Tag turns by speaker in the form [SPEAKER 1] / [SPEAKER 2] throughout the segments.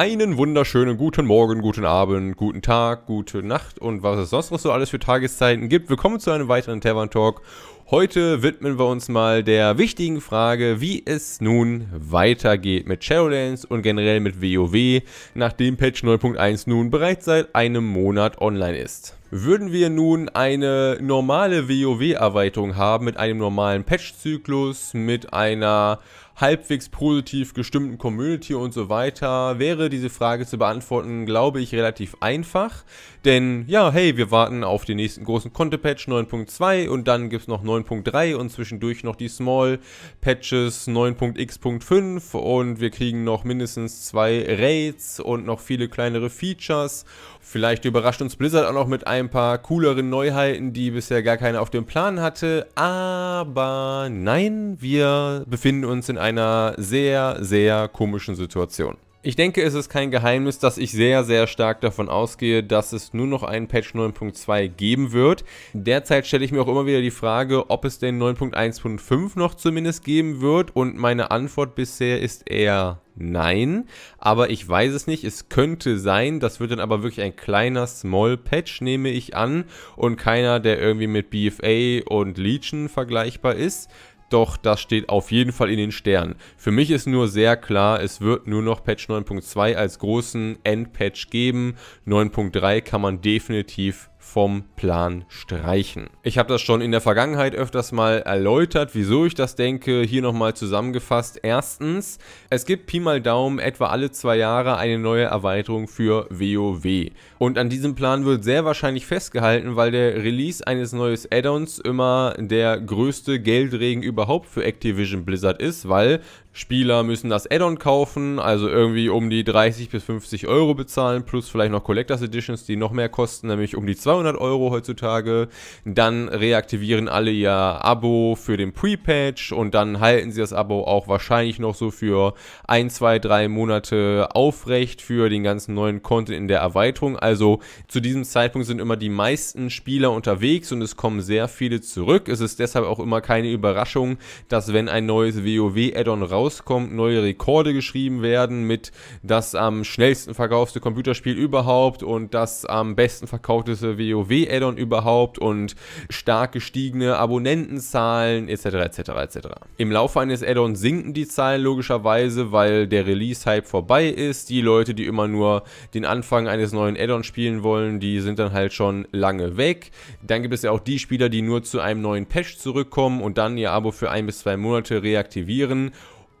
[SPEAKER 1] Einen wunderschönen guten Morgen, guten Abend, guten Tag, gute Nacht und was es sonst noch so alles für Tageszeiten gibt. Willkommen zu einem weiteren Tavern Talk. Heute widmen wir uns mal der wichtigen Frage, wie es nun weitergeht mit Shadowlands und generell mit WoW, nachdem Patch 9.1 nun bereits seit einem Monat online ist. Würden wir nun eine normale WoW-Erweiterung haben mit einem normalen Patch-Zyklus, mit einer halbwegs positiv gestimmten Community und so weiter, wäre diese Frage zu beantworten, glaube ich, relativ einfach. Denn ja, hey, wir warten auf den nächsten großen Conte-Patch 9.2 und dann gibt es noch 9.3 und zwischendurch noch die Small-Patches 9.x.5 und wir kriegen noch mindestens zwei Raids und noch viele kleinere Features. Vielleicht überrascht uns Blizzard auch noch mit ein paar cooleren Neuheiten, die bisher gar keiner auf dem Plan hatte. Aber nein, wir befinden uns in einer sehr, sehr komischen Situation. Ich denke, es ist kein Geheimnis, dass ich sehr, sehr stark davon ausgehe, dass es nur noch einen Patch 9.2 geben wird. Derzeit stelle ich mir auch immer wieder die Frage, ob es den 9.1.5 noch zumindest geben wird und meine Antwort bisher ist eher nein, aber ich weiß es nicht, es könnte sein, das wird dann aber wirklich ein kleiner Small Patch, nehme ich an, und keiner, der irgendwie mit BFA und Legion vergleichbar ist. Doch das steht auf jeden Fall in den Sternen. Für mich ist nur sehr klar, es wird nur noch Patch 9.2 als großen Endpatch geben. 9.3 kann man definitiv vom Plan streichen. Ich habe das schon in der Vergangenheit öfters mal erläutert, wieso ich das denke. Hier nochmal zusammengefasst. Erstens, es gibt Pi mal Daumen etwa alle zwei Jahre eine neue Erweiterung für WoW. Und an diesem Plan wird sehr wahrscheinlich festgehalten, weil der Release eines neuen Add-ons immer der größte Geldregen überhaupt für Activision Blizzard ist, weil Spieler müssen das Add-on kaufen, also irgendwie um die 30 bis 50 Euro bezahlen, plus vielleicht noch Collectors Editions, die noch mehr kosten, nämlich um die 200 Euro heutzutage. Dann reaktivieren alle ihr Abo für den Pre-Patch und dann halten sie das Abo auch wahrscheinlich noch so für 1, 2, 3 Monate aufrecht für den ganzen neuen Content in der Erweiterung. Also zu diesem Zeitpunkt sind immer die meisten Spieler unterwegs und es kommen sehr viele zurück. Es ist deshalb auch immer keine Überraschung, dass wenn ein neues WoW-Add-on rauskommt, rauskommt, neue Rekorde geschrieben werden mit das am schnellsten verkaufte Computerspiel überhaupt und das am besten verkaufteste WoW-Addon überhaupt und stark gestiegene Abonnentenzahlen etc. etc. etc. Im Laufe eines Addons sinken die Zahlen logischerweise, weil der Release-Hype vorbei ist. Die Leute, die immer nur den Anfang eines neuen Addons spielen wollen, die sind dann halt schon lange weg. Dann gibt es ja auch die Spieler, die nur zu einem neuen Patch zurückkommen und dann ihr Abo für ein bis zwei Monate reaktivieren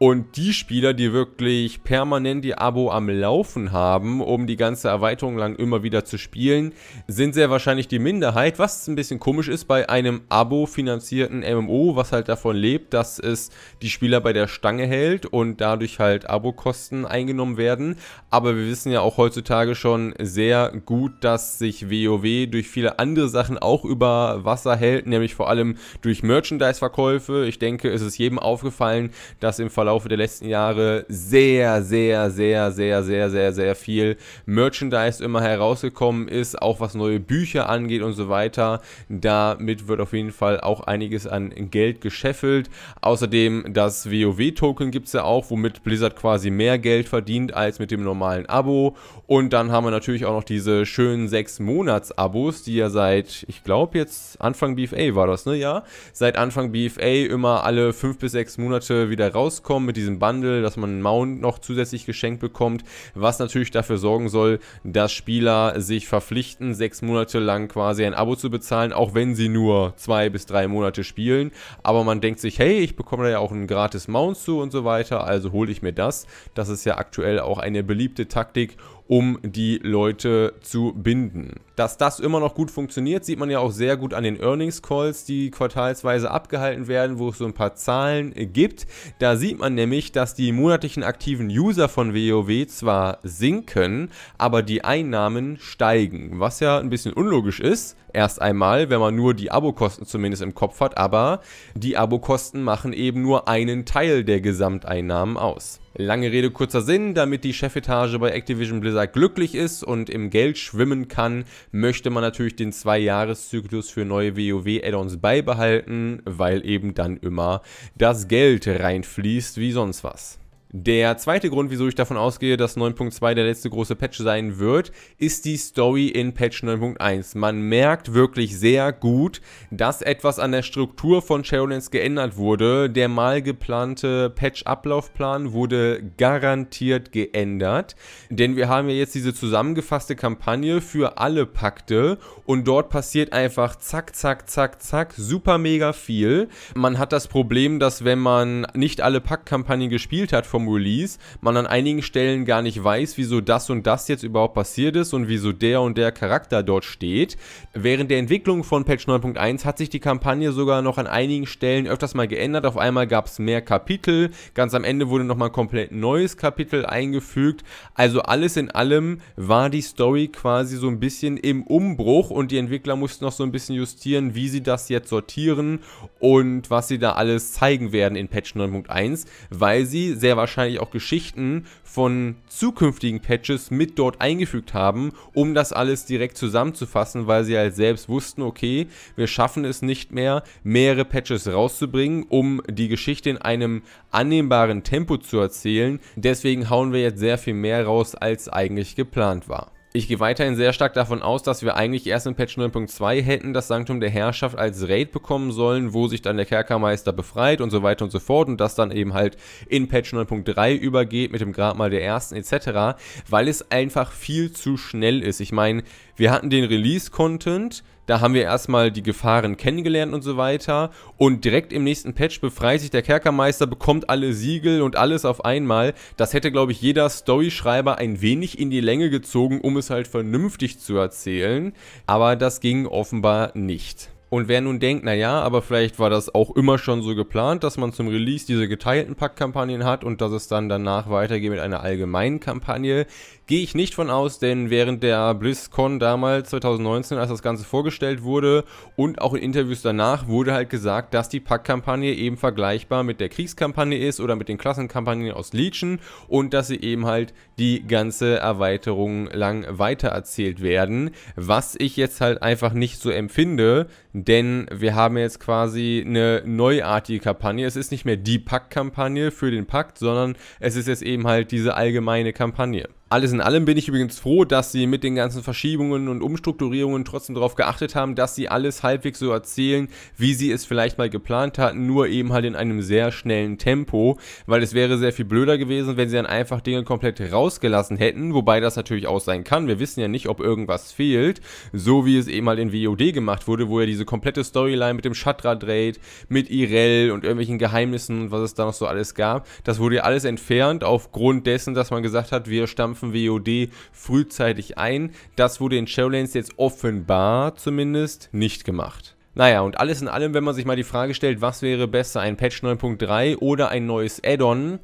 [SPEAKER 1] und die Spieler, die wirklich permanent die Abo am Laufen haben, um die ganze Erweiterung lang immer wieder zu spielen, sind sehr wahrscheinlich die Minderheit, was ein bisschen komisch ist bei einem Abo-finanzierten MMO, was halt davon lebt, dass es die Spieler bei der Stange hält und dadurch halt Abokosten eingenommen werden. Aber wir wissen ja auch heutzutage schon sehr gut, dass sich WoW durch viele andere Sachen auch über Wasser hält, nämlich vor allem durch Merchandise-Verkäufe. Ich denke, es ist jedem aufgefallen, dass im Verlauf Laufe der letzten Jahre sehr, sehr, sehr, sehr, sehr, sehr, sehr viel Merchandise immer herausgekommen ist, auch was neue Bücher angeht und so weiter. Damit wird auf jeden Fall auch einiges an Geld gescheffelt. Außerdem das WoW-Token gibt es ja auch, womit Blizzard quasi mehr Geld verdient als mit dem normalen Abo. Und dann haben wir natürlich auch noch diese schönen 6-Monats-Abos, die ja seit, ich glaube jetzt Anfang BFA war das, ne? Ja, seit Anfang BFA immer alle 5 bis 6 Monate wieder rauskommen bekommen mit diesem Bundle, dass man einen Mount noch zusätzlich geschenkt bekommt, was natürlich dafür sorgen soll, dass Spieler sich verpflichten, sechs Monate lang quasi ein Abo zu bezahlen, auch wenn sie nur zwei bis drei Monate spielen. Aber man denkt sich, hey, ich bekomme da ja auch einen gratis Mount zu und so weiter, also hole ich mir das. Das ist ja aktuell auch eine beliebte Taktik, um die Leute zu binden. Dass das immer noch gut funktioniert, sieht man ja auch sehr gut an den Earnings Calls, die quartalsweise abgehalten werden, wo es so ein paar Zahlen gibt. Da sieht man nämlich, dass die monatlichen aktiven User von WoW zwar sinken, aber die Einnahmen steigen, was ja ein bisschen unlogisch ist. Erst einmal, wenn man nur die Abokosten zumindest im Kopf hat, aber die Abokosten machen eben nur einen Teil der Gesamteinnahmen aus. Lange Rede, kurzer Sinn, damit die Chefetage bei Activision Blizzard glücklich ist und im Geld schwimmen kann, möchte man natürlich den Zwei-Jahres-Zyklus für neue WoW-Add-ons beibehalten, weil eben dann immer das Geld reinfließt wie sonst was. Der zweite Grund, wieso ich davon ausgehe, dass 9.2 der letzte große Patch sein wird, ist die Story in Patch 9.1. Man merkt wirklich sehr gut, dass etwas an der Struktur von Shadowlands geändert wurde. Der mal geplante Patch-Ablaufplan wurde garantiert geändert, denn wir haben ja jetzt diese zusammengefasste Kampagne für alle Pakte und dort passiert einfach zack, zack, zack, zack, super mega viel. Man hat das Problem, dass wenn man nicht alle Paktkampagnen gespielt hat vor vom Release man an einigen Stellen gar nicht weiß, wieso das und das jetzt überhaupt passiert ist und wieso der und der Charakter dort steht. Während der Entwicklung von Patch 9.1 hat sich die Kampagne sogar noch an einigen Stellen öfters mal geändert. Auf einmal gab es mehr Kapitel, ganz am Ende wurde nochmal ein komplett neues Kapitel eingefügt. Also alles in allem war die Story quasi so ein bisschen im Umbruch und die Entwickler mussten noch so ein bisschen justieren, wie sie das jetzt sortieren und was sie da alles zeigen werden in Patch 9.1, weil sie sehr wahrscheinlich wahrscheinlich auch Geschichten von zukünftigen Patches mit dort eingefügt haben, um das alles direkt zusammenzufassen, weil sie halt selbst wussten, okay, wir schaffen es nicht mehr, mehrere Patches rauszubringen, um die Geschichte in einem annehmbaren Tempo zu erzählen. Deswegen hauen wir jetzt sehr viel mehr raus, als eigentlich geplant war. Ich gehe weiterhin sehr stark davon aus, dass wir eigentlich erst in Patch 9.2 hätten das Sanktum der Herrschaft als Raid bekommen sollen, wo sich dann der Kerkermeister befreit und so weiter und so fort und das dann eben halt in Patch 9.3 übergeht mit dem Grabmal der Ersten etc., weil es einfach viel zu schnell ist. Ich meine, wir hatten den Release-Content, da haben wir erstmal die Gefahren kennengelernt und so weiter. Und direkt im nächsten Patch befreit sich der Kerkermeister, bekommt alle Siegel und alles auf einmal. Das hätte, glaube ich, jeder Storyschreiber ein wenig in die Länge gezogen, um es halt vernünftig zu erzählen. Aber das ging offenbar nicht. Und wer nun denkt, naja, aber vielleicht war das auch immer schon so geplant, dass man zum Release diese geteilten Packkampagnen hat und dass es dann danach weitergeht mit einer allgemeinen Kampagne, gehe ich nicht von aus, denn während der BlizzCon damals 2019, als das Ganze vorgestellt wurde und auch in Interviews danach wurde halt gesagt, dass die Packkampagne eben vergleichbar mit der Kriegskampagne ist oder mit den Klassenkampagnen aus Legion und dass sie eben halt die ganze Erweiterung lang weitererzählt werden, was ich jetzt halt einfach nicht so empfinde, denn wir haben jetzt quasi eine neuartige Kampagne. Es ist nicht mehr die Pakt-Kampagne für den Pakt, sondern es ist jetzt eben halt diese allgemeine Kampagne. Alles in allem bin ich übrigens froh, dass sie mit den ganzen Verschiebungen und Umstrukturierungen trotzdem darauf geachtet haben, dass sie alles halbwegs so erzählen, wie sie es vielleicht mal geplant hatten, nur eben halt in einem sehr schnellen Tempo, weil es wäre sehr viel blöder gewesen, wenn sie dann einfach Dinge komplett rausgelassen hätten, wobei das natürlich auch sein kann. Wir wissen ja nicht, ob irgendwas fehlt, so wie es eben halt in WOD gemacht wurde, wo ja diese komplette Storyline mit dem Shatra raid mit Irel und irgendwelchen Geheimnissen und was es da noch so alles gab, das wurde ja alles entfernt aufgrund dessen, dass man gesagt hat, wir stampfen Kämpfen WOD frühzeitig ein. Das wurde in Shadowlands jetzt offenbar zumindest nicht gemacht. Naja, und alles in allem, wenn man sich mal die Frage stellt, was wäre besser, ein Patch 9.3 oder ein neues Add-on?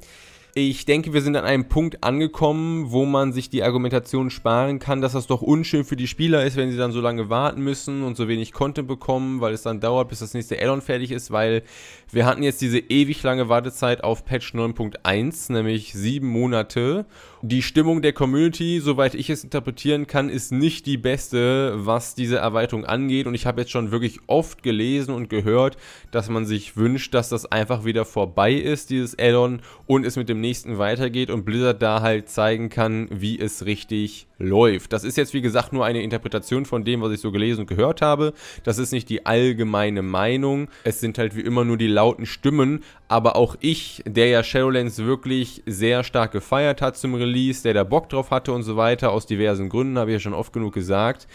[SPEAKER 1] Ich denke, wir sind an einem Punkt angekommen, wo man sich die Argumentation sparen kann, dass das doch unschön für die Spieler ist, wenn sie dann so lange warten müssen und so wenig Content bekommen, weil es dann dauert, bis das nächste Addon fertig ist, weil wir hatten jetzt diese ewig lange Wartezeit auf Patch 9.1, nämlich sieben Monate die Stimmung der Community, soweit ich es interpretieren kann, ist nicht die beste, was diese Erweiterung angeht. Und ich habe jetzt schon wirklich oft gelesen und gehört, dass man sich wünscht, dass das einfach wieder vorbei ist, dieses Addon, und es mit dem nächsten weitergeht und Blizzard da halt zeigen kann, wie es richtig läuft. Das ist jetzt, wie gesagt, nur eine Interpretation von dem, was ich so gelesen und gehört habe. Das ist nicht die allgemeine Meinung. Es sind halt wie immer nur die lauten Stimmen. Aber auch ich, der ja Shadowlands wirklich sehr stark gefeiert hat zum Release, der da Bock drauf hatte und so weiter, aus diversen Gründen, habe ich ja schon oft genug gesagt,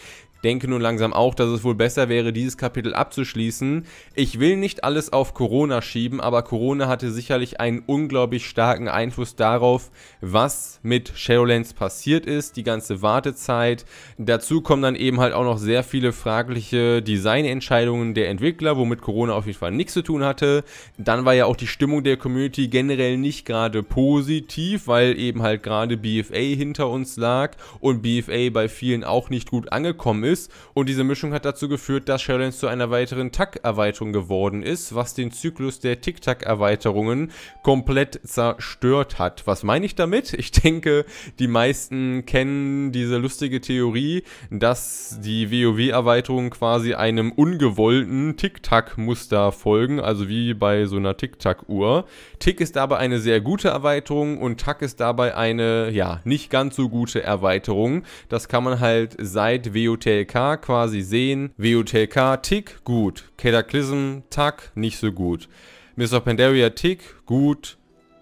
[SPEAKER 1] denke nun langsam auch, dass es wohl besser wäre, dieses Kapitel abzuschließen. Ich will nicht alles auf Corona schieben, aber Corona hatte sicherlich einen unglaublich starken Einfluss darauf, was mit Shadowlands passiert ist, die ganze Wartezeit. Dazu kommen dann eben halt auch noch sehr viele fragliche Designentscheidungen der Entwickler, womit Corona auf jeden Fall nichts zu tun hatte. Dann war ja auch die Stimmung der Community generell nicht gerade positiv, weil eben halt gerade BFA hinter uns lag und BFA bei vielen auch nicht gut angekommen ist ist. Und diese Mischung hat dazu geführt, dass Shadowlands zu einer weiteren Tack-Erweiterung geworden ist, was den Zyklus der Tic-Tac-Erweiterungen komplett zerstört hat. Was meine ich damit? Ich denke, die meisten kennen diese lustige Theorie, dass die WoW-Erweiterungen quasi einem ungewollten Tic-Tac-Muster folgen, also wie bei so einer Tic-Tac-Uhr. Tick ist dabei eine sehr gute Erweiterung und Tack ist dabei eine, ja, nicht ganz so gute Erweiterung. Das kann man halt seit WoT WUTLK quasi sehen. WUTLK Tick gut. Cataclysm Tack nicht so gut. Mr. Pandaria Tick gut.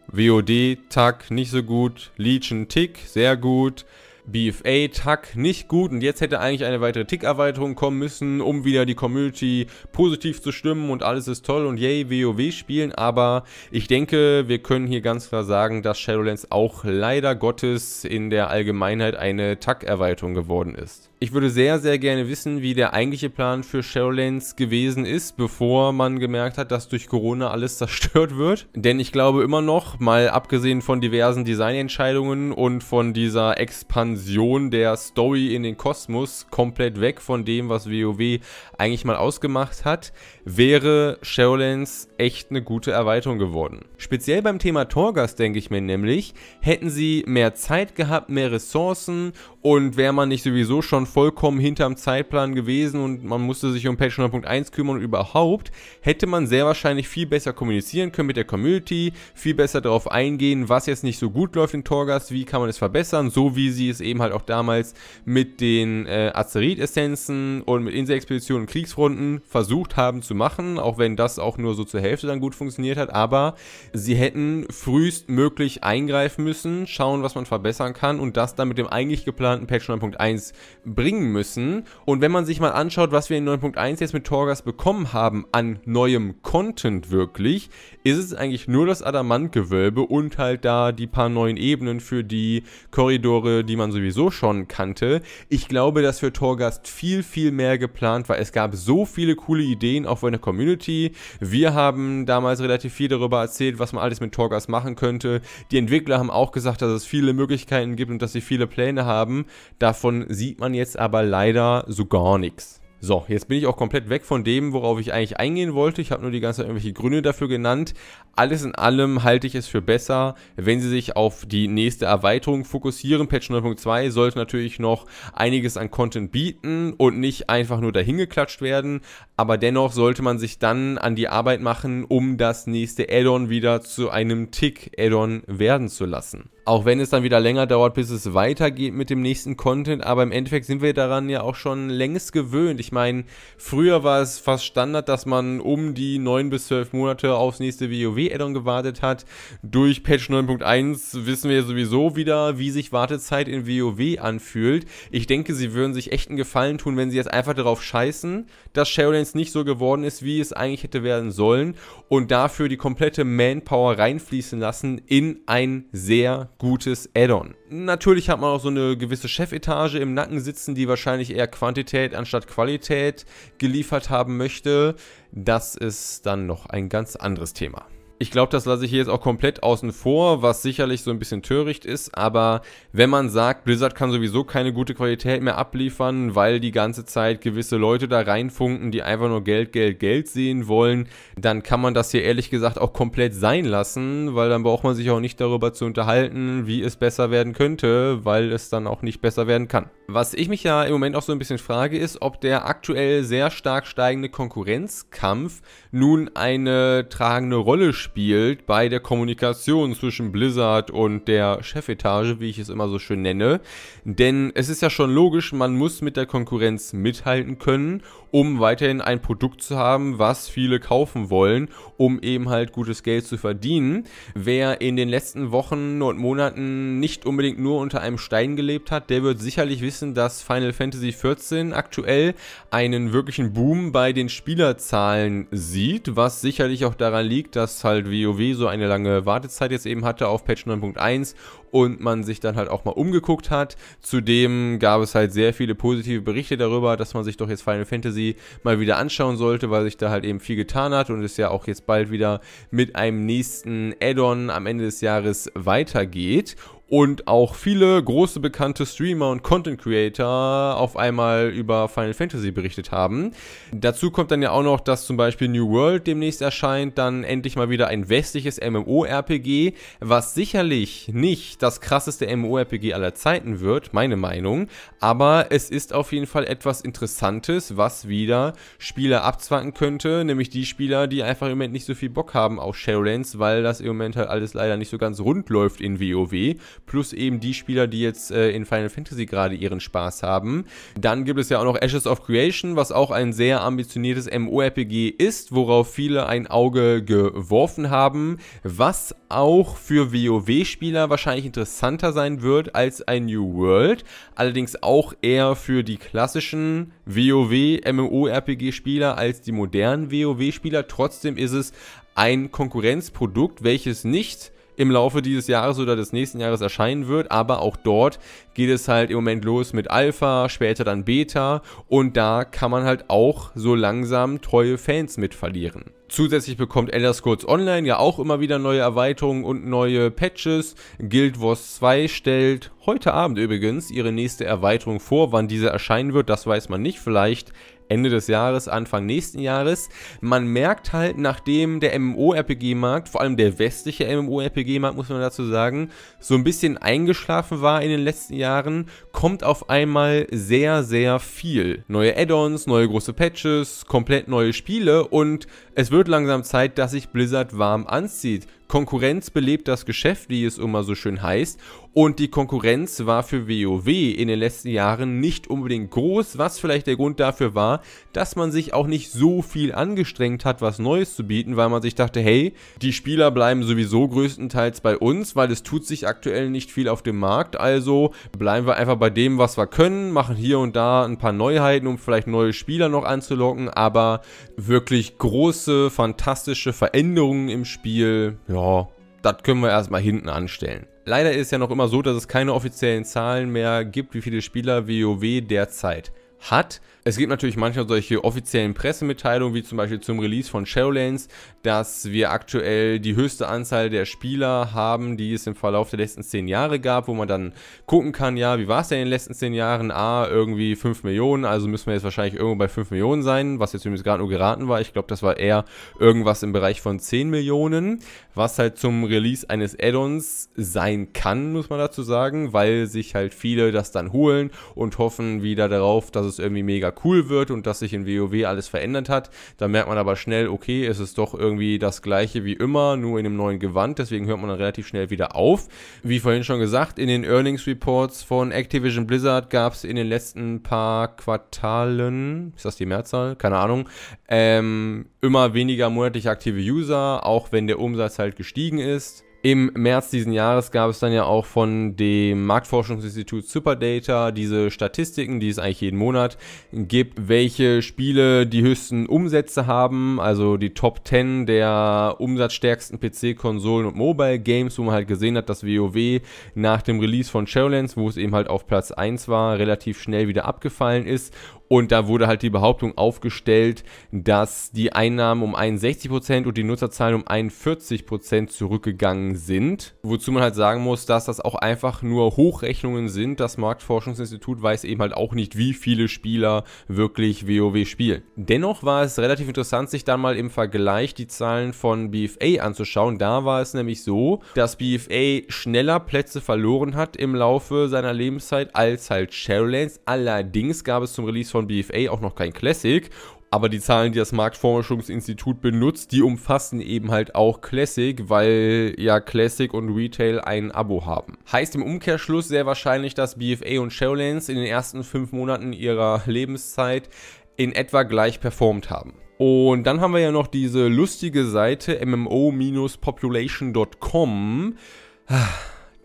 [SPEAKER 1] WOD Tack nicht so gut. Legion Tick sehr gut. BFA Tack nicht gut und jetzt hätte eigentlich eine weitere Tick-Erweiterung kommen müssen, um wieder die Community positiv zu stimmen und alles ist toll und yay, WoW spielen, aber ich denke, wir können hier ganz klar sagen, dass Shadowlands auch leider Gottes in der Allgemeinheit eine Tack-Erweiterung geworden ist ich würde sehr, sehr gerne wissen, wie der eigentliche Plan für Shadowlands gewesen ist, bevor man gemerkt hat, dass durch Corona alles zerstört wird. Denn ich glaube immer noch, mal abgesehen von diversen Designentscheidungen und von dieser Expansion der Story in den Kosmos, komplett weg von dem, was WoW eigentlich mal ausgemacht hat, wäre Shadowlands echt eine gute Erweiterung geworden. Speziell beim Thema Torgas denke ich mir nämlich, hätten sie mehr Zeit gehabt, mehr Ressourcen und wäre man nicht sowieso schon vollkommen hinterm Zeitplan gewesen und man musste sich um Patch 9.1 kümmern und überhaupt, hätte man sehr wahrscheinlich viel besser kommunizieren können mit der Community, viel besser darauf eingehen, was jetzt nicht so gut läuft in Torgas, wie kann man es verbessern, so wie sie es eben halt auch damals mit den äh, Azerit-Essenzen und mit insel und Kriegsrunden versucht haben zu machen, auch wenn das auch nur so zur Hälfte dann gut funktioniert hat, aber sie hätten frühestmöglich eingreifen müssen, schauen, was man verbessern kann und das dann mit dem eigentlich geplanten Patch 9.1 bringen müssen. Und wenn man sich mal anschaut, was wir in 9.1 jetzt mit Torgas bekommen haben an neuem Content wirklich, ist es eigentlich nur das Adamantgewölbe und halt da die paar neuen Ebenen für die Korridore, die man sowieso schon kannte. Ich glaube, dass für Torgas viel, viel mehr geplant war. Es gab so viele coole Ideen, auch von der Community. Wir haben damals relativ viel darüber erzählt, was man alles mit Torgas machen könnte. Die Entwickler haben auch gesagt, dass es viele Möglichkeiten gibt und dass sie viele Pläne haben. Davon sieht man jetzt jetzt aber leider so gar nichts. So, jetzt bin ich auch komplett weg von dem, worauf ich eigentlich eingehen wollte. Ich habe nur die ganze Zeit irgendwelche Gründe dafür genannt. Alles in allem halte ich es für besser, wenn sie sich auf die nächste Erweiterung fokussieren. Patch 9.2 sollte natürlich noch einiges an Content bieten und nicht einfach nur dahingeklatscht werden. Aber dennoch sollte man sich dann an die Arbeit machen, um das nächste Addon wieder zu einem tick addon werden zu lassen. Auch wenn es dann wieder länger dauert, bis es weitergeht mit dem nächsten Content, aber im Endeffekt sind wir daran ja auch schon längst gewöhnt. Ich meine, früher war es fast Standard, dass man um die 9 bis 12 Monate aufs nächste WoW-Addon gewartet hat. Durch Patch 9.1 wissen wir sowieso wieder, wie sich Wartezeit in WoW anfühlt. Ich denke, sie würden sich echten Gefallen tun, wenn sie jetzt einfach darauf scheißen, dass Shadowlands nicht so geworden ist, wie es eigentlich hätte werden sollen und dafür die komplette Manpower reinfließen lassen in ein sehr gutes Add-on. Natürlich hat man auch so eine gewisse Chefetage im Nacken sitzen, die wahrscheinlich eher Quantität anstatt Qualität geliefert haben möchte. Das ist dann noch ein ganz anderes Thema ich glaube, das lasse ich hier jetzt auch komplett außen vor, was sicherlich so ein bisschen töricht ist, aber wenn man sagt, Blizzard kann sowieso keine gute Qualität mehr abliefern, weil die ganze Zeit gewisse Leute da reinfunken, die einfach nur Geld, Geld, Geld sehen wollen, dann kann man das hier ehrlich gesagt auch komplett sein lassen, weil dann braucht man sich auch nicht darüber zu unterhalten, wie es besser werden könnte, weil es dann auch nicht besser werden kann. Was ich mich ja im Moment auch so ein bisschen frage, ist, ob der aktuell sehr stark steigende Konkurrenzkampf nun eine tragende Rolle spielt mitspielt bei der Kommunikation zwischen Blizzard und der Chefetage, wie ich es immer so schön nenne. Denn es ist ja schon logisch, man muss mit der Konkurrenz mithalten können um weiterhin ein Produkt zu haben, was viele kaufen wollen, um eben halt gutes Geld zu verdienen. Wer in den letzten Wochen und Monaten nicht unbedingt nur unter einem Stein gelebt hat, der wird sicherlich wissen, dass Final Fantasy XIV aktuell einen wirklichen Boom bei den Spielerzahlen sieht, was sicherlich auch daran liegt, dass halt WoW so eine lange Wartezeit jetzt eben hatte auf Patch 9.1 und man sich dann halt auch mal umgeguckt hat. Zudem gab es halt sehr viele positive Berichte darüber, dass man sich doch jetzt Final Fantasy mal wieder anschauen sollte, weil sich da halt eben viel getan hat und es ja auch jetzt bald wieder mit einem nächsten Add-on am Ende des Jahres weitergeht und auch viele große bekannte Streamer und Content Creator auf einmal über Final Fantasy berichtet haben. Dazu kommt dann ja auch noch, dass zum Beispiel New World demnächst erscheint, dann endlich mal wieder ein westliches MMORPG, was sicherlich nicht das krasseste MMORPG aller Zeiten wird, meine Meinung, aber es ist auf jeden Fall etwas Interessantes, was wieder Spieler abzwacken könnte, nämlich die Spieler, die einfach im Moment nicht so viel Bock haben auf Shadowlands, weil das im Moment halt alles leider nicht so ganz rund läuft in WoW plus eben die Spieler, die jetzt äh, in Final Fantasy gerade ihren Spaß haben. Dann gibt es ja auch noch Ashes of Creation, was auch ein sehr ambitioniertes MORPG ist, worauf viele ein Auge geworfen haben, was auch für WoW-Spieler wahrscheinlich interessanter sein wird als ein New World, allerdings auch eher für die klassischen WoW-MMORPG-Spieler als die modernen WoW-Spieler. Trotzdem ist es ein Konkurrenzprodukt, welches nicht im Laufe dieses Jahres oder des nächsten Jahres erscheinen wird. Aber auch dort geht es halt im Moment los mit Alpha, später dann Beta und da kann man halt auch so langsam treue Fans mit verlieren. Zusätzlich bekommt Elder Scrolls Online ja auch immer wieder neue Erweiterungen und neue Patches. Guild Wars 2 stellt heute Abend übrigens ihre nächste Erweiterung vor. Wann diese erscheinen wird, das weiß man nicht. Vielleicht Ende des Jahres, Anfang nächsten Jahres. Man merkt halt, nachdem der MMORPG-Markt, vor allem der westliche MMORPG-Markt, muss man dazu sagen, so ein bisschen eingeschlafen war in den letzten Jahren, kommt auf einmal sehr, sehr viel. Neue Add-ons, neue große Patches, komplett neue Spiele und es wird langsam Zeit, dass sich Blizzard warm anzieht. Konkurrenz belebt das Geschäft, wie es immer so schön heißt. Und die Konkurrenz war für WoW in den letzten Jahren nicht unbedingt groß, was vielleicht der Grund dafür war, dass man sich auch nicht so viel angestrengt hat, was Neues zu bieten, weil man sich dachte, hey, die Spieler bleiben sowieso größtenteils bei uns, weil es tut sich aktuell nicht viel auf dem Markt, also bleiben wir einfach bei dem, was wir können, machen hier und da ein paar Neuheiten, um vielleicht neue Spieler noch anzulocken, aber wirklich große große, fantastische Veränderungen im Spiel, ja, das können wir erstmal hinten anstellen. Leider ist ja noch immer so, dass es keine offiziellen Zahlen mehr gibt, wie viele Spieler WoW derzeit hat. Es gibt natürlich manchmal solche offiziellen Pressemitteilungen, wie zum Beispiel zum Release von Shadowlands, dass wir aktuell die höchste Anzahl der Spieler haben, die es im Verlauf der letzten 10 Jahre gab, wo man dann gucken kann, ja, wie war es denn in den letzten 10 Jahren? Ah, irgendwie 5 Millionen, also müssen wir jetzt wahrscheinlich irgendwo bei 5 Millionen sein, was jetzt übrigens gerade nur geraten war. Ich glaube, das war eher irgendwas im Bereich von 10 Millionen, was halt zum Release eines Add-ons sein kann, muss man dazu sagen, weil sich halt viele das dann holen und hoffen wieder darauf, dass es es irgendwie mega cool wird und dass sich in WoW alles verändert hat. Da merkt man aber schnell, okay, es ist doch irgendwie das gleiche wie immer, nur in einem neuen Gewand. Deswegen hört man dann relativ schnell wieder auf. Wie vorhin schon gesagt, in den Earnings Reports von Activision Blizzard gab es in den letzten paar Quartalen, ist das die Mehrzahl? Keine Ahnung, ähm, immer weniger monatlich aktive User, auch wenn der Umsatz halt gestiegen ist. Im März diesen Jahres gab es dann ja auch von dem Marktforschungsinstitut Superdata diese Statistiken, die es eigentlich jeden Monat gibt, welche Spiele die höchsten Umsätze haben, also die Top 10 der umsatzstärksten PC, Konsolen und Mobile Games, wo man halt gesehen hat, dass WoW nach dem Release von Shadowlands, wo es eben halt auf Platz 1 war, relativ schnell wieder abgefallen ist und da wurde halt die Behauptung aufgestellt, dass die Einnahmen um 61% und die Nutzerzahlen um 41% zurückgegangen sind. Wozu man halt sagen muss, dass das auch einfach nur Hochrechnungen sind. Das Marktforschungsinstitut weiß eben halt auch nicht, wie viele Spieler wirklich WoW spielen. Dennoch war es relativ interessant, sich dann mal im Vergleich die Zahlen von BFA anzuschauen. Da war es nämlich so, dass BFA schneller Plätze verloren hat im Laufe seiner Lebenszeit als halt Shadowlands. Allerdings gab es zum Release von von BFA auch noch kein Classic. Aber die Zahlen, die das Marktforschungsinstitut benutzt, die umfassen eben halt auch Classic, weil ja Classic und Retail ein Abo haben. Heißt im Umkehrschluss sehr wahrscheinlich, dass BFA und Showlands in den ersten fünf Monaten ihrer Lebenszeit in etwa gleich performt haben. Und dann haben wir ja noch diese lustige Seite mmo-population.com.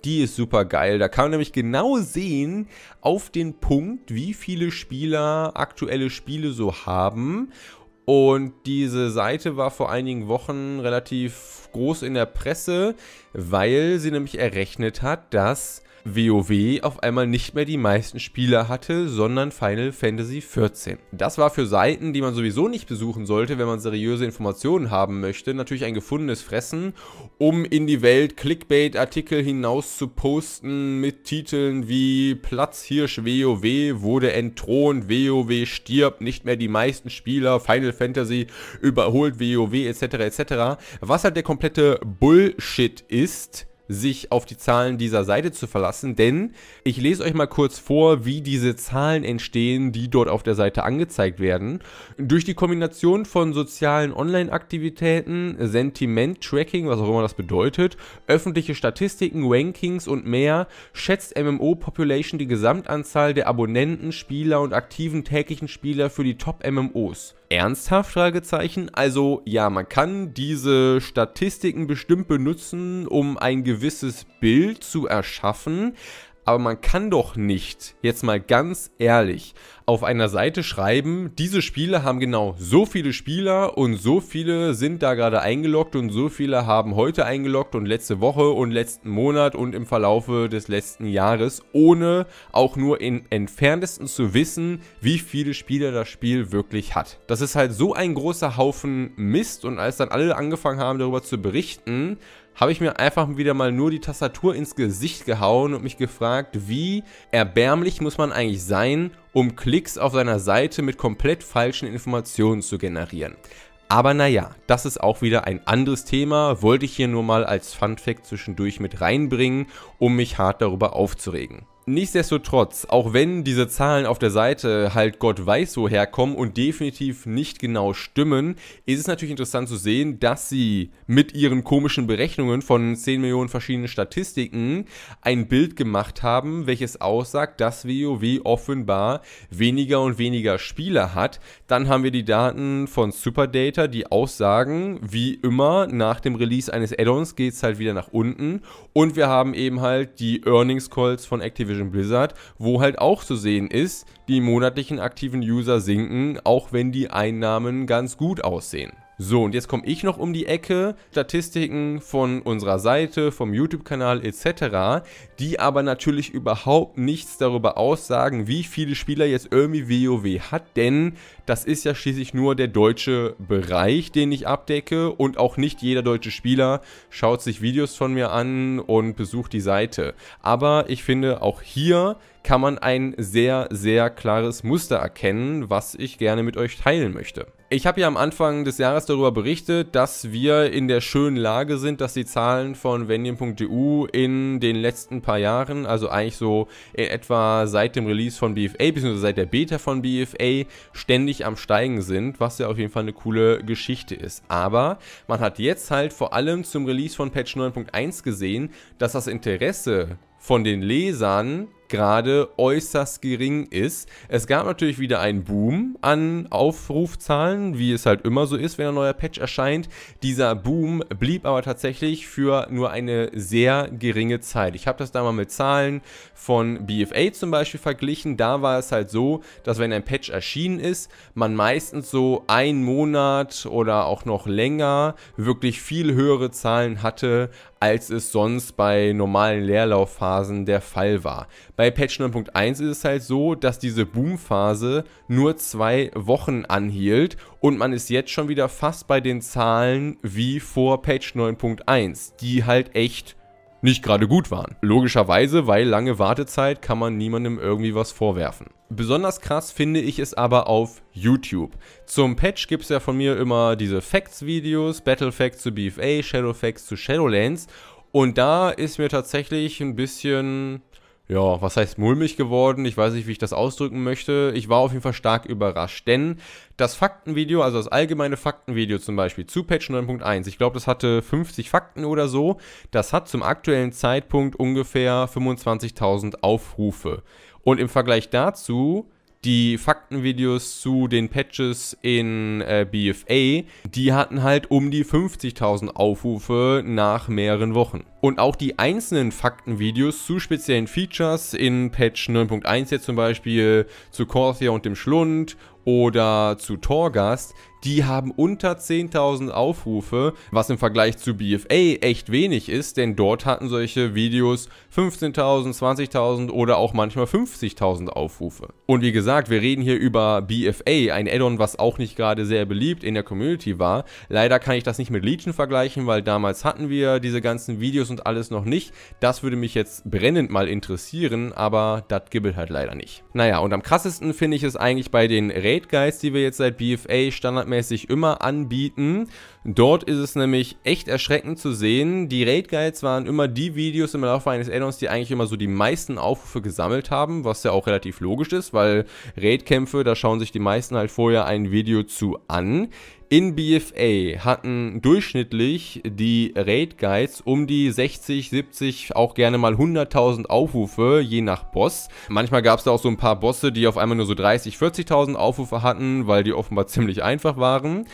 [SPEAKER 1] Die ist super geil. Da kann man nämlich genau sehen, auf den Punkt, wie viele Spieler aktuelle Spiele so haben. Und diese Seite war vor einigen Wochen relativ groß in der Presse, weil sie nämlich errechnet hat, dass WoW auf einmal nicht mehr die meisten Spieler hatte, sondern Final Fantasy XIV. Das war für Seiten, die man sowieso nicht besuchen sollte, wenn man seriöse Informationen haben möchte, natürlich ein gefundenes Fressen, um in die Welt Clickbait-Artikel hinaus zu posten mit Titeln wie Platzhirsch WoW wurde entthront, WoW stirbt, nicht mehr die meisten Spieler, Final Fantasy überholt WoW etc. etc. Was halt der komplette Bullshit ist, sich auf die Zahlen dieser Seite zu verlassen, denn ich lese euch mal kurz vor, wie diese Zahlen entstehen, die dort auf der Seite angezeigt werden. Durch die Kombination von sozialen Online-Aktivitäten, Sentiment-Tracking, was auch immer das bedeutet, öffentliche Statistiken, Rankings und mehr, schätzt MMO Population die Gesamtanzahl der Abonnenten, Spieler und aktiven täglichen Spieler für die Top-MMOs. Ernsthaft? Fragezeichen. Also ja, man kann diese Statistiken bestimmt benutzen, um ein gewisses Bild zu erschaffen, aber man kann doch nicht, jetzt mal ganz ehrlich, auf einer Seite schreiben, diese Spiele haben genau so viele Spieler und so viele sind da gerade eingeloggt und so viele haben heute eingeloggt und letzte Woche und letzten Monat und im Verlaufe des letzten Jahres, ohne auch nur in entferntesten zu wissen, wie viele Spieler das Spiel wirklich hat. Das ist halt so ein großer Haufen Mist und als dann alle angefangen haben darüber zu berichten, habe ich mir einfach wieder mal nur die Tastatur ins Gesicht gehauen und mich gefragt, wie erbärmlich muss man eigentlich sein, um Klicks auf seiner Seite mit komplett falschen Informationen zu generieren. Aber naja, das ist auch wieder ein anderes Thema, wollte ich hier nur mal als Funfact zwischendurch mit reinbringen, um mich hart darüber aufzuregen. Nichtsdestotrotz, auch wenn diese Zahlen auf der Seite halt Gott weiß woher kommen und definitiv nicht genau stimmen, ist es natürlich interessant zu sehen, dass sie mit ihren komischen Berechnungen von 10 Millionen verschiedenen Statistiken ein Bild gemacht haben, welches aussagt, dass WoW offenbar weniger und weniger Spieler hat. Dann haben wir die Daten von Superdata, die aussagen, wie immer, nach dem Release eines Add-ons geht es halt wieder nach unten. Und wir haben eben halt die Earnings Calls von Activision Activision Blizzard, wo halt auch zu sehen ist, die monatlichen aktiven User sinken, auch wenn die Einnahmen ganz gut aussehen. So, und jetzt komme ich noch um die Ecke. Statistiken von unserer Seite, vom YouTube-Kanal etc., die aber natürlich überhaupt nichts darüber aussagen, wie viele Spieler jetzt irgendwie WoW hat, denn das ist ja schließlich nur der deutsche Bereich, den ich abdecke und auch nicht jeder deutsche Spieler schaut sich Videos von mir an und besucht die Seite. Aber ich finde, auch hier kann man ein sehr, sehr klares Muster erkennen, was ich gerne mit euch teilen möchte. Ich habe ja am Anfang des Jahres darüber berichtet, dass wir in der schönen Lage sind, dass die Zahlen von Vendium.eu in den letzten paar Jahren, also eigentlich so in e- etwa seit dem Release von BFA, bzw. seit der Beta von BFA, ständig am Steigen sind, was ja auf jeden Fall eine coole Geschichte ist. Aber man hat jetzt halt vor allem zum Release von Patch 9.1 gesehen, dass das Interesse von den Lesern gerade äußerst gering ist. Es gab natürlich wieder einen Boom an Aufrufzahlen, wie es halt immer so ist, wenn ein neuer Patch erscheint. Dieser Boom blieb aber tatsächlich für nur eine sehr geringe Zeit. Ich habe das da mal mit Zahlen von BFA zum Beispiel verglichen. Da war es halt so, dass wenn ein Patch erschienen ist, man meistens so einen Monat oder auch noch länger wirklich viel höhere Zahlen hatte, als es sonst bei normalen Leerlaufphasen der Fall war. Bei Patch 9.1 ist es halt so, dass diese Boomphase nur zwei Wochen anhielt und man ist jetzt schon wieder fast bei den Zahlen wie vor Patch 9.1, die halt echt nicht gerade gut waren. Logischerweise, weil lange Wartezeit kann man niemandem irgendwie was vorwerfen. Besonders krass finde ich es aber auf YouTube. Zum Patch gibt es ja von mir immer diese Facts-Videos, Battle Facts zu BFA, Shadow Facts zu Shadowlands. Und da ist mir tatsächlich ein bisschen ja, was heißt mulmig geworden? Ich weiß nicht, wie ich das ausdrücken möchte. Ich war auf jeden Fall stark überrascht, denn das Faktenvideo, also das allgemeine Faktenvideo zum Beispiel zu Patch 9.1, ich glaube, das hatte 50 Fakten oder so, das hat zum aktuellen Zeitpunkt ungefähr 25.000 Aufrufe. Und im Vergleich dazu die Faktenvideos zu den Patches in äh, BFA, die hatten halt um die 50.000 Aufrufe nach mehreren Wochen und auch die einzelnen Faktenvideos zu speziellen Features in Patch 9.1 jetzt zum Beispiel zu Corthia und dem Schlund oder zu Torgast, die haben unter 10.000 Aufrufe, was im Vergleich zu BFA echt wenig ist, denn dort hatten solche Videos 15.000, 20.000 oder auch manchmal 50.000 Aufrufe. Und wie gesagt, wir reden hier über BFA, ein Addon, was auch nicht gerade sehr beliebt in der Community war. Leider kann ich das nicht mit Legion vergleichen, weil damals hatten wir diese ganzen Videos und und alles noch nicht. Das würde mich jetzt brennend mal interessieren, aber das gibt halt leider nicht. Naja, und am krassesten finde ich es eigentlich bei den Raid Guides, die wir jetzt seit BFA standardmäßig immer anbieten. Dort ist es nämlich echt erschreckend zu sehen. Die Raid Guides waren immer die Videos im Laufe eines Addons, die eigentlich immer so die meisten Aufrufe gesammelt haben, was ja auch relativ logisch ist, weil Raid-Kämpfe, da schauen sich die meisten halt vorher ein Video zu an. In BFA hatten durchschnittlich die Raid Guides um die 60, 70, auch gerne mal 100.000 Aufrufe, je nach Boss. Manchmal gab es da auch so ein paar Bosse, die auf einmal nur so 30, 40.000 Aufrufe hatten, weil die offenbar ziemlich einfach waren.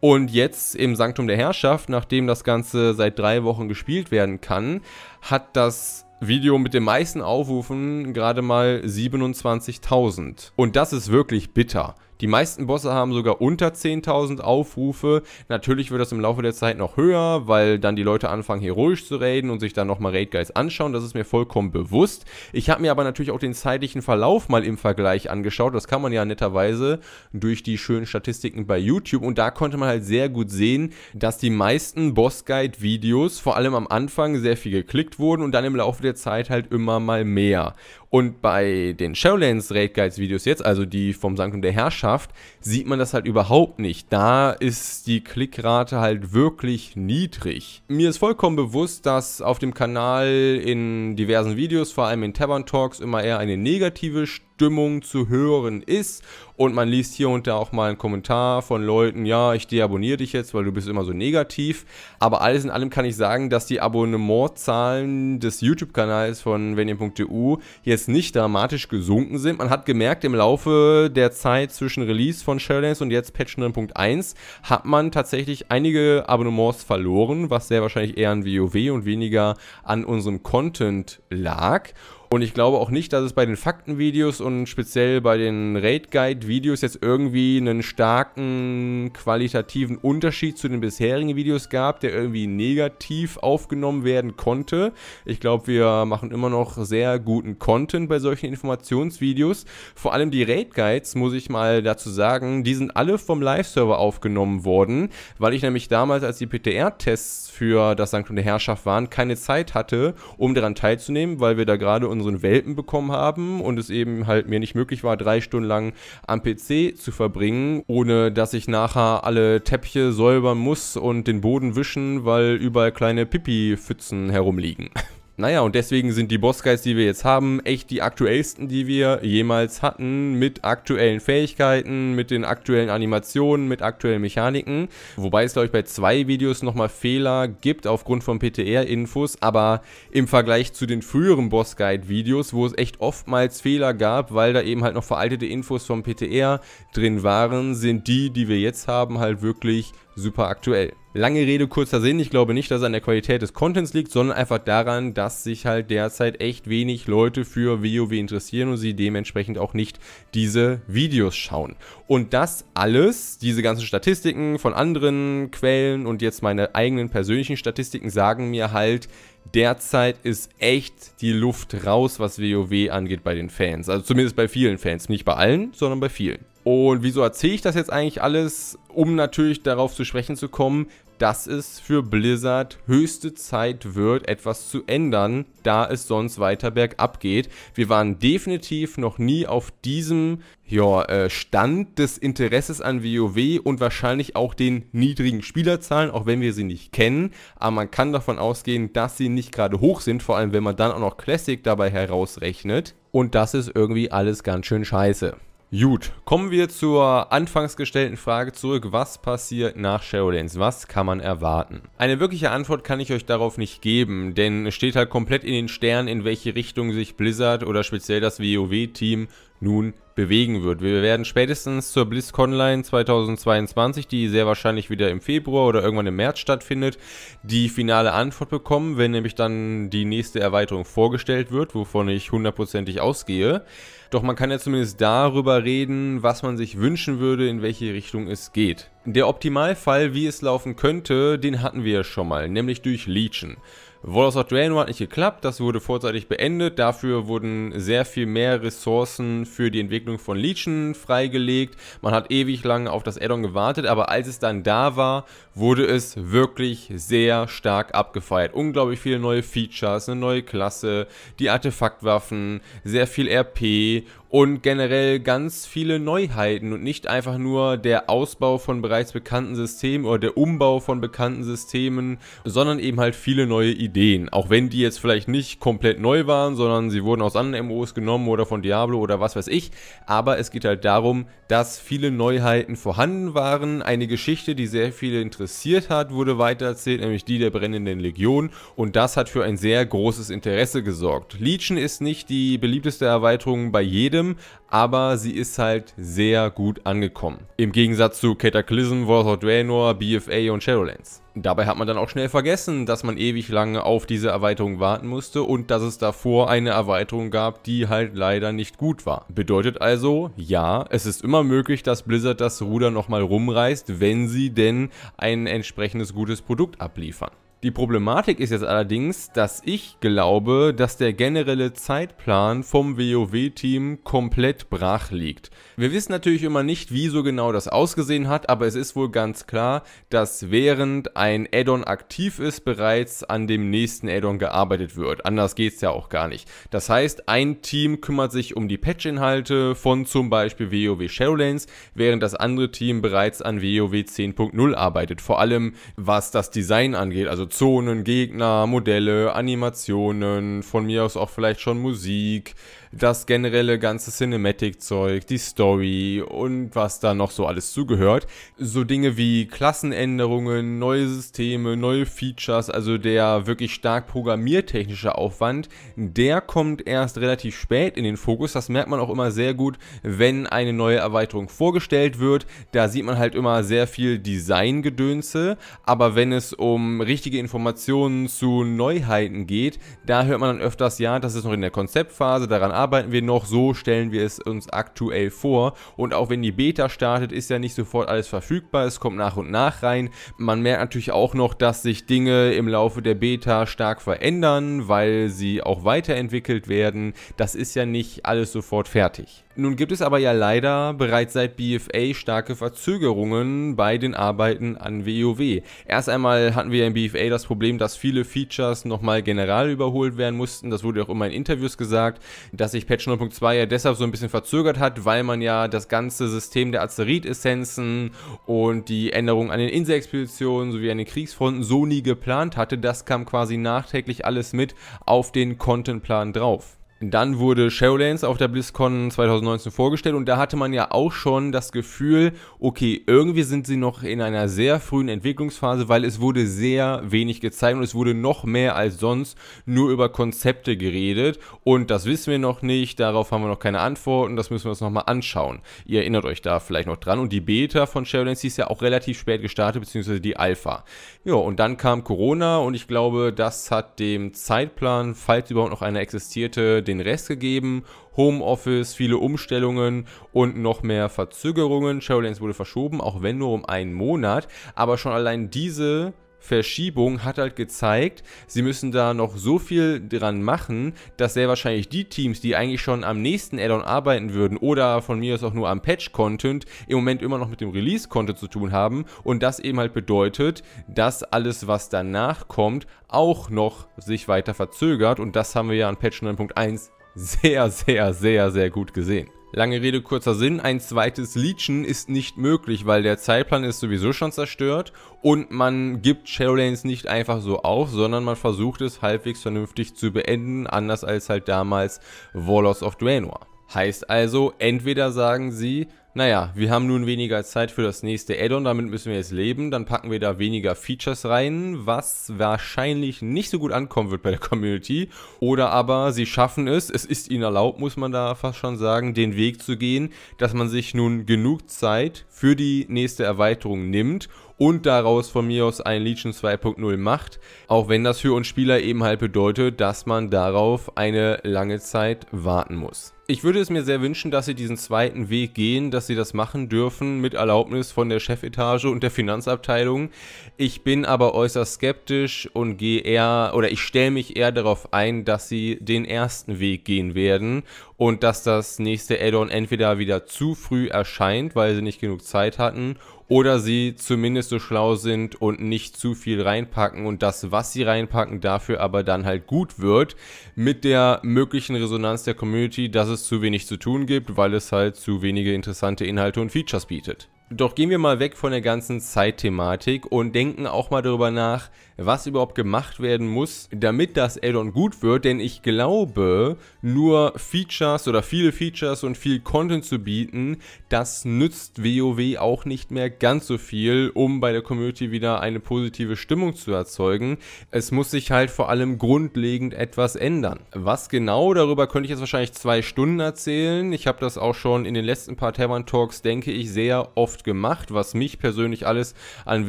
[SPEAKER 1] Und jetzt im Sanktum der Herrschaft, nachdem das Ganze seit drei Wochen gespielt werden kann, hat das Video mit den meisten Aufrufen gerade mal 27.000. Und das ist wirklich bitter. Die meisten Bosse haben sogar unter 10.000 Aufrufe. Natürlich wird das im Laufe der Zeit noch höher, weil dann die Leute anfangen heroisch zu raiden und sich dann nochmal Raid Guys anschauen. Das ist mir vollkommen bewusst. Ich habe mir aber natürlich auch den zeitlichen Verlauf mal im Vergleich angeschaut. Das kann man ja netterweise durch die schönen Statistiken bei YouTube und da konnte man halt sehr gut sehen, dass die meisten Boss Guide Videos vor allem am Anfang sehr viel geklickt wurden und dann im Laufe der Zeit halt immer mal mehr. Und bei den Shadowlands Raid Guides Videos jetzt, also die vom Sankum der Herrschaft, sieht man das halt überhaupt nicht. Da ist die Klickrate halt wirklich niedrig. Mir ist vollkommen bewusst, dass auf dem Kanal in diversen Videos, vor allem in Tavern Talks, immer eher eine negative Stimme Stimmung zu hören ist. Und man liest hier und da auch mal einen Kommentar von Leuten, ja, ich deabonniere dich jetzt, weil du bist immer so negativ. Aber alles in allem kann ich sagen, dass die Abonnementzahlen des YouTube-Kanals von venien.eu jetzt nicht dramatisch gesunken sind. Man hat gemerkt, im Laufe der Zeit zwischen Release von Shellens und jetzt Patch 9.1 hat man tatsächlich einige Abonnements verloren, was sehr wahrscheinlich eher an WoW und weniger an unserem Content lag. Und ich glaube auch nicht, dass es bei den Faktenvideos und speziell bei den Raid Guide Videos jetzt irgendwie einen starken qualitativen Unterschied zu den bisherigen Videos gab, der irgendwie negativ aufgenommen werden konnte. Ich glaube, wir machen immer noch sehr guten Content bei solchen Informationsvideos. Vor allem die Raid Guides, muss ich mal dazu sagen, die sind alle vom Live-Server aufgenommen worden, weil ich nämlich damals, als die PTR-Tests für das Sanktum der Herrschaft waren, keine Zeit hatte, um daran teilzunehmen, weil wir da gerade uns unseren Welpen bekommen haben und es eben halt mir nicht möglich war, drei Stunden lang am PC zu verbringen, ohne dass ich nachher alle Teppiche säubern muss und den Boden wischen, weil überall kleine Pipi-Pfützen herumliegen. Naja, und deswegen sind die Bossguides, die wir jetzt haben, echt die aktuellsten, die wir jemals hatten, mit aktuellen Fähigkeiten, mit den aktuellen Animationen, mit aktuellen Mechaniken. Wobei es, glaube ich, bei zwei Videos nochmal Fehler gibt aufgrund von PTR-Infos, aber im Vergleich zu den früheren Bossguide-Videos, wo es echt oftmals Fehler gab, weil da eben halt noch veraltete Infos vom PTR drin waren, sind die, die wir jetzt haben, halt wirklich super aktuell. Lange Rede, kurzer Sinn. Ich glaube nicht, dass es an der Qualität des Contents liegt, sondern einfach daran, dass sich halt derzeit echt wenig Leute für WoW interessieren und sie dementsprechend auch nicht diese Videos schauen. Und das alles, diese ganzen Statistiken von anderen Quellen und jetzt meine eigenen persönlichen Statistiken sagen mir halt, derzeit ist echt die Luft raus, was WoW angeht bei den Fans. Also zumindest bei vielen Fans. Nicht bei allen, sondern bei vielen. Und wieso erzähle ich das jetzt eigentlich alles? Um natürlich darauf zu sprechen zu kommen, dass es für Blizzard höchste Zeit wird, etwas zu ändern, da es sonst weiter bergab geht. Wir waren definitiv noch nie auf diesem ja, äh, Stand des Interesses an WoW und wahrscheinlich auch den niedrigen Spielerzahlen, auch wenn wir sie nicht kennen. Aber man kann davon ausgehen, dass sie nicht gerade hoch sind, vor allem wenn man dann auch noch Classic dabei herausrechnet. Und das ist irgendwie alles ganz schön scheiße. Gut, kommen wir zur anfangs gestellten Frage zurück. Was passiert nach Shadowlands? Was kann man erwarten? Eine wirkliche Antwort kann ich euch darauf nicht geben, denn es steht halt komplett in den Sternen, in welche Richtung sich Blizzard oder speziell das WoW-Team nun bewegen wird. Wir werden spätestens zur BlizzConline 2022, die sehr wahrscheinlich wieder im Februar oder irgendwann im März stattfindet, die finale Antwort bekommen, wenn nämlich dann die nächste Erweiterung vorgestellt wird, wovon ich hundertprozentig ausgehe. Doch man kann ja zumindest darüber reden, was man sich wünschen würde, in welche Richtung es geht. Der Optimalfall, wie es laufen könnte, den hatten wir ja schon mal, nämlich durch Legion. Warlords of Draenor hat nicht geklappt, das wurde vorzeitig beendet. Dafür wurden sehr viel mehr Ressourcen für die Entwicklung von Legion freigelegt. Man hat ewig lang auf das Addon gewartet, aber als es dann da war, wurde es wirklich sehr stark abgefeiert. Unglaublich viele neue Features, eine neue Klasse, die Artefaktwaffen, sehr viel RP und generell ganz viele Neuheiten und nicht einfach nur der Ausbau von bereits bekannten Systemen oder der Umbau von bekannten Systemen, sondern eben halt viele neue Ideen. Auch wenn die jetzt vielleicht nicht komplett neu waren, sondern sie wurden aus anderen MOs genommen oder von Diablo oder was weiß ich. Aber es geht halt darum, dass viele Neuheiten vorhanden waren. Eine Geschichte, die sehr viele interessiert hat, wurde weitererzählt, nämlich die der brennenden Legion. Und das hat für ein sehr großes Interesse gesorgt. Legion ist nicht die beliebteste Erweiterung bei jedem jedem, aber sie ist halt sehr gut angekommen. Im Gegensatz zu Cataclysm, World of Draenor, BFA und Shadowlands. Dabei hat man dann auch schnell vergessen, dass man ewig lange auf diese Erweiterung warten musste und dass es davor eine Erweiterung gab, die halt leider nicht gut war. Bedeutet also, ja, es ist immer möglich, dass Blizzard das Ruder nochmal rumreißt, wenn sie denn ein entsprechendes gutes Produkt abliefern. Die Problematik ist jetzt allerdings, dass ich glaube, dass der generelle Zeitplan vom WoW-Team komplett brach liegt. Wir wissen natürlich immer nicht, wie so genau das ausgesehen hat, aber es ist wohl ganz klar, dass während ein Addon aktiv ist, bereits an dem nächsten Addon gearbeitet wird. Anders geht's ja auch gar nicht. Das heißt, ein Team kümmert sich um die Patch-Inhalte von zum Beispiel WoW Shadowlands, während das andere Team bereits an WoW 10.0 arbeitet. Vor allem, was das Design angeht, also Zonen, Gegner, Modelle, Animationen, von mir aus auch vielleicht schon Musik, das generelle ganze Cinematic-Zeug, die Story und was da noch so alles zugehört. So Dinge wie Klassenänderungen, neue Systeme, neue Features, also der wirklich stark programmiertechnische Aufwand, der kommt erst relativ spät in den Fokus. Das merkt man auch immer sehr gut, wenn eine neue Erweiterung vorgestellt wird. Da sieht man halt immer sehr viel Designgedönse, aber wenn es um richtige Informationen zu Neuheiten geht, da hört man dann öfters, ja, das ist noch in der Konzeptphase, daran arbeiten wir noch, so stellen wir es uns aktuell vor. Und auch wenn die Beta startet, ist ja nicht sofort alles verfügbar, es kommt nach und nach rein. Man merkt natürlich auch noch, dass sich Dinge im Laufe der Beta stark verändern, weil sie auch weiterentwickelt werden. Das ist ja nicht alles sofort fertig. Nun gibt es aber ja leider bereits seit BFA starke Verzögerungen bei den Arbeiten an WoW. Erst einmal hatten wir ja in BFA das Problem, dass viele Features nochmal general überholt werden mussten. Das wurde auch immer in Interviews gesagt, dass sich Patch 0.2 ja deshalb so ein bisschen verzögert hat, weil man ja das ganze System der Azerit-Essenzen und die Änderungen an den Insel-Expeditionen sowie an den Kriegsfronten so nie geplant hatte. Das kam quasi nachträglich alles mit auf den Contentplan drauf. Dann wurde Shadowlands auf der BlizzCon 2019 vorgestellt und da hatte man ja auch schon das Gefühl, okay, irgendwie sind sie noch in einer sehr frühen Entwicklungsphase, weil es wurde sehr wenig gezeigt und es wurde noch mehr als sonst nur über Konzepte geredet und das wissen wir noch nicht, darauf haben wir noch keine Antworten, das müssen wir uns nochmal anschauen. Ihr erinnert euch da vielleicht noch dran und die Beta von Shadowlands die ist ja auch relativ spät gestartet, beziehungsweise die Alpha. Ja, und dann kam Corona und ich glaube, das hat dem Zeitplan, falls überhaupt noch einer existierte, den Rest gegeben. Homeoffice, viele Umstellungen und noch mehr Verzögerungen. Shadowlands wurde verschoben, auch wenn nur um einen Monat. Aber schon allein diese Verschiebung hat halt gezeigt, sie müssen da noch so viel dran machen, dass sehr wahrscheinlich die Teams, die eigentlich schon am nächsten Addon arbeiten würden oder von mir aus auch nur am Patch-Content, im Moment immer noch mit dem Release-Content zu tun haben und das eben halt bedeutet, dass alles, was danach kommt, auch noch sich weiter verzögert und das haben wir ja an Patch 9.1 sehr, sehr, sehr, sehr gut gesehen. Lange Rede, kurzer Sinn, ein zweites Legion ist nicht möglich, weil der Zeitplan ist sowieso schon zerstört und man gibt Shadowlands nicht einfach so auf, sondern man versucht es halbwegs vernünftig zu beenden, anders als halt damals Warlords of Draenor. Heißt also, entweder sagen sie, naja, wir haben nun weniger Zeit für das nächste Add-on, damit müssen wir jetzt leben. Dann packen wir da weniger Features rein, was wahrscheinlich nicht so gut ankommen wird bei der Community. Oder aber sie schaffen es, es ist ihnen erlaubt, muss man da fast schon sagen, den Weg zu gehen, dass man sich nun genug Zeit für die nächste Erweiterung nimmt und daraus von mir aus ein Legion 2.0 macht, auch wenn das für uns Spieler eben halt bedeutet, dass man darauf eine lange Zeit warten muss ich würde es mir sehr wünschen, dass sie diesen zweiten Weg gehen, dass sie das machen dürfen mit Erlaubnis von der Chefetage und der Finanzabteilung. Ich bin aber äußerst skeptisch und gehe eher oder ich stelle mich eher darauf ein, dass sie den ersten Weg gehen werden und dass das nächste Add-on entweder wieder zu früh erscheint, weil sie nicht genug Zeit hatten oder sie zumindest so schlau sind und nicht zu viel reinpacken und das, was sie reinpacken, dafür aber dann halt gut wird. Mit der möglichen Resonanz der Community, dass es zu wenig zu tun gibt, weil es halt zu wenige interessante Inhalte und Features bietet. Doch gehen wir mal weg von der ganzen Zeitthematik und denken auch mal darüber nach, was überhaupt gemacht werden muss, damit das Addon gut wird, denn ich glaube, nur Features oder viele Features und viel Content zu bieten, das nützt WoW auch nicht mehr ganz so viel, um bei der Community wieder eine positive Stimmung zu erzeugen. Es muss sich halt vor allem grundlegend etwas ändern. Was genau, darüber könnte ich jetzt wahrscheinlich zwei Stunden erzählen. Ich habe das auch schon in den letzten paar Tavern Talks, denke ich, sehr oft oft gemacht, was mich persönlich alles an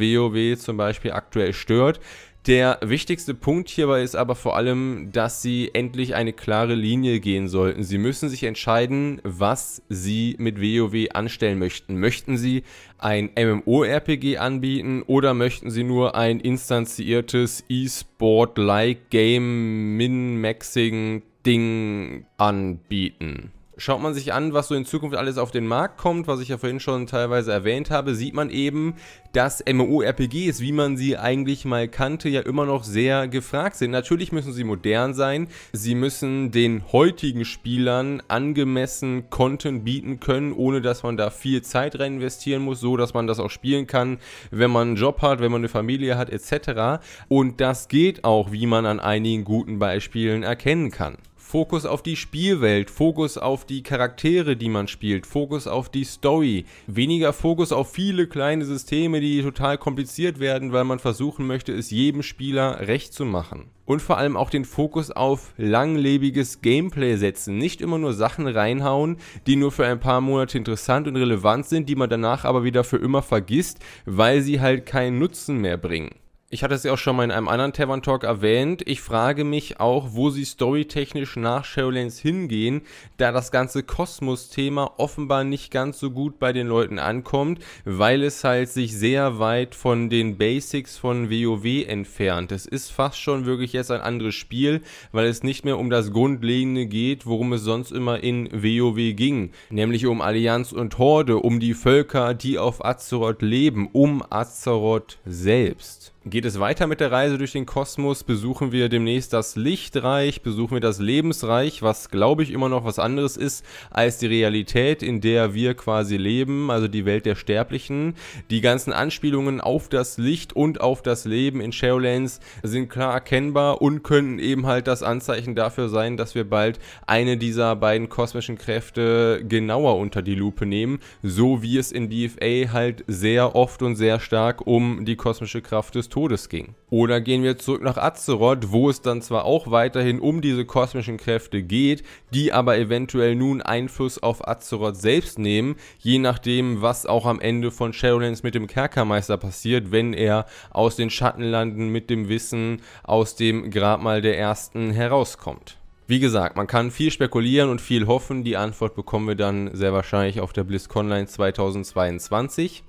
[SPEAKER 1] WoW zum Beispiel aktuell stört. Der wichtigste Punkt hierbei ist aber vor allem, dass sie endlich eine klare Linie gehen sollten. Sie müssen sich entscheiden, was sie mit WoW anstellen möchten. Möchten sie ein MMORPG anbieten oder möchten sie nur ein instanziertes E-Sport-like Game Min-Maxing Ding anbieten? schaut man sich an, was so in Zukunft alles auf den Markt kommt, was ich ja vorhin schon teilweise erwähnt habe, sieht man eben, dass MMORPGs, wie man sie eigentlich mal kannte, ja immer noch sehr gefragt sind. Natürlich müssen sie modern sein, sie müssen den heutigen Spielern angemessen Content bieten können, ohne dass man da viel Zeit rein investieren muss, so dass man das auch spielen kann, wenn man einen Job hat, wenn man eine Familie hat, etc. Und das geht auch, wie man an einigen guten Beispielen erkennen kann. Fokus auf die Spielwelt, Fokus auf die Charaktere, die man spielt, Fokus auf die Story, weniger Fokus auf viele kleine Systeme, die total kompliziert werden, weil man versuchen möchte, es jedem Spieler recht zu machen. Und vor allem auch den Fokus auf langlebiges Gameplay setzen, nicht immer nur Sachen reinhauen, die nur für ein paar Monate interessant und relevant sind, die man danach aber wieder für immer vergisst, weil sie halt keinen Nutzen mehr bringen ich hatte es ja auch schon mal in einem anderen Tavern Talk erwähnt. Ich frage mich auch, wo sie storytechnisch nach Shadowlands hingehen, da das ganze Kosmos-Thema offenbar nicht ganz so gut bei den Leuten ankommt, weil es halt sich sehr weit von den Basics von WoW entfernt. Es ist fast schon wirklich jetzt ein anderes Spiel, weil es nicht mehr um das Grundlegende geht, worum es sonst immer in WoW ging, nämlich um Allianz und Horde, um die Völker, die auf Azeroth leben, um Azeroth selbst geht es weiter mit der Reise durch den Kosmos, besuchen wir demnächst das Lichtreich, besuchen wir das Lebensreich, was glaube ich immer noch was anderes ist als die Realität, in der wir quasi leben, also die Welt der Sterblichen. Die ganzen Anspielungen auf das Licht und auf das Leben in Shadowlands sind klar erkennbar und könnten eben halt das Anzeichen dafür sein, dass wir bald eine dieser beiden kosmischen Kräfte genauer unter die Lupe nehmen, so wie es in DFA halt sehr oft und sehr stark um die kosmische Kraft des Todes ging. Oder gehen wir zurück nach Azeroth, wo es dann zwar auch weiterhin um diese kosmischen Kräfte geht, die aber eventuell nun Einfluss auf Azeroth selbst nehmen, je nachdem, was auch am Ende von Shadowlands mit dem Kerkermeister passiert, wenn er aus den Schattenlanden mit dem Wissen aus dem Grabmal der Ersten herauskommt. Wie gesagt, man kann viel spekulieren und viel hoffen. Die Antwort bekommen wir dann sehr wahrscheinlich auf der BlizzConline 2022.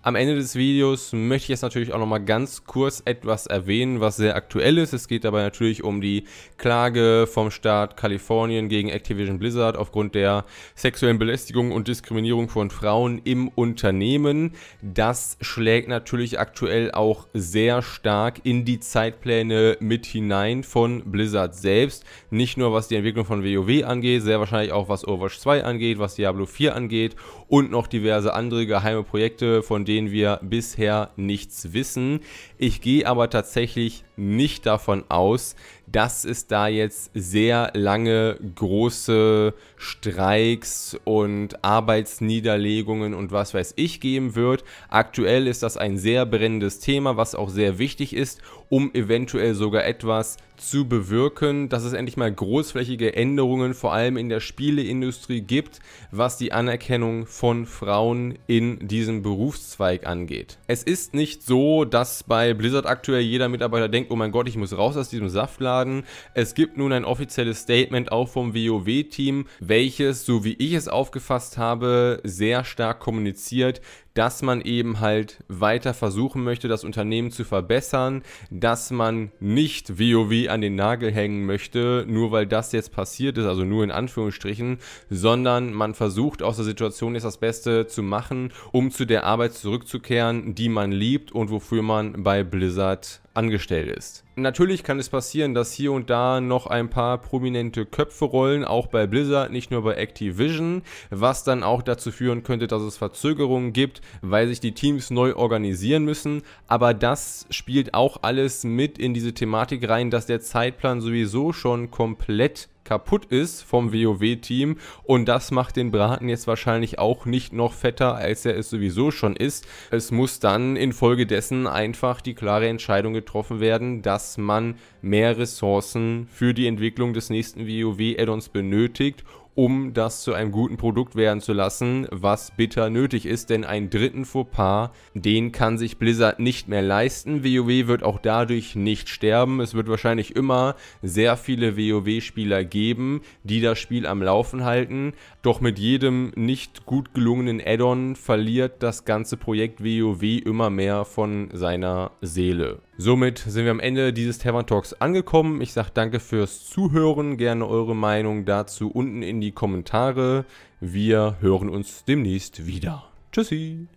[SPEAKER 1] Am Ende des Videos möchte ich jetzt natürlich auch nochmal ganz kurz etwas erwähnen, was sehr aktuell ist. Es geht dabei natürlich um die Klage vom Staat Kalifornien gegen Activision Blizzard aufgrund der sexuellen Belästigung und Diskriminierung von Frauen im Unternehmen. Das schlägt natürlich aktuell auch sehr stark in die Zeitpläne mit hinein von Blizzard selbst. Nicht nur was die Entwicklung von WoW angeht, sehr wahrscheinlich auch was Overwatch 2 angeht, was Diablo 4 angeht und noch diverse andere geheime Projekte, von denen wir bisher nichts wissen. Ich gehe aber tatsächlich nicht davon aus, dass es da jetzt sehr lange große Streiks und Arbeitsniederlegungen und was weiß ich geben wird. Aktuell ist das ein sehr brennendes Thema, was auch sehr wichtig ist, um eventuell sogar etwas zu bewirken, dass es endlich mal großflächige Änderungen vor allem in der Spieleindustrie gibt, was die Anerkennung von Frauen in diesem Berufszweig angeht. Es ist nicht so, dass bei Blizzard aktuell jeder Mitarbeiter denkt, denkt, oh mein Gott, ich muss raus aus diesem Saftladen. Es gibt nun ein offizielles Statement auch vom WoW-Team, welches, so wie ich es aufgefasst habe, sehr stark kommuniziert, dass man eben halt weiter versuchen möchte, das Unternehmen zu verbessern, dass man nicht WoW an den Nagel hängen möchte, nur weil das jetzt passiert ist, also nur in Anführungsstrichen, sondern man versucht aus der Situation jetzt das Beste zu machen, um zu der Arbeit zurückzukehren, die man liebt und wofür man bei Blizzard angestellt ist. Natürlich kann es passieren, dass hier und da noch ein paar prominente Köpfe rollen, auch bei Blizzard, nicht nur bei Activision, was dann auch dazu führen könnte, dass es Verzögerungen gibt, weil sich die Teams neu organisieren müssen. Aber das spielt auch alles mit in diese Thematik rein, dass der Zeitplan sowieso schon komplett kaputt ist vom WoW-Team und das macht den Braten jetzt wahrscheinlich auch nicht noch fetter, als er es sowieso schon ist. Es muss dann infolgedessen einfach die klare Entscheidung getroffen werden, dass man mehr Ressourcen für die Entwicklung des nächsten WoW-Addons benötigt um das zu einem guten Produkt werden zu lassen, was bitter nötig ist, denn einen dritten Fauxpas, den kann sich Blizzard nicht mehr leisten. WoW wird auch dadurch nicht sterben. Es wird wahrscheinlich immer sehr viele WoW-Spieler geben, die das Spiel am Laufen halten, doch mit jedem nicht gut gelungenen Add-on verliert das ganze Projekt WoW immer mehr von seiner Seele. Somit sind wir am Ende dieses Tavern Talks angekommen. Ich sage danke fürs Zuhören, gerne eure Meinung dazu unten in die Kommentare. Wir hören uns demnächst wieder. Tschüssi!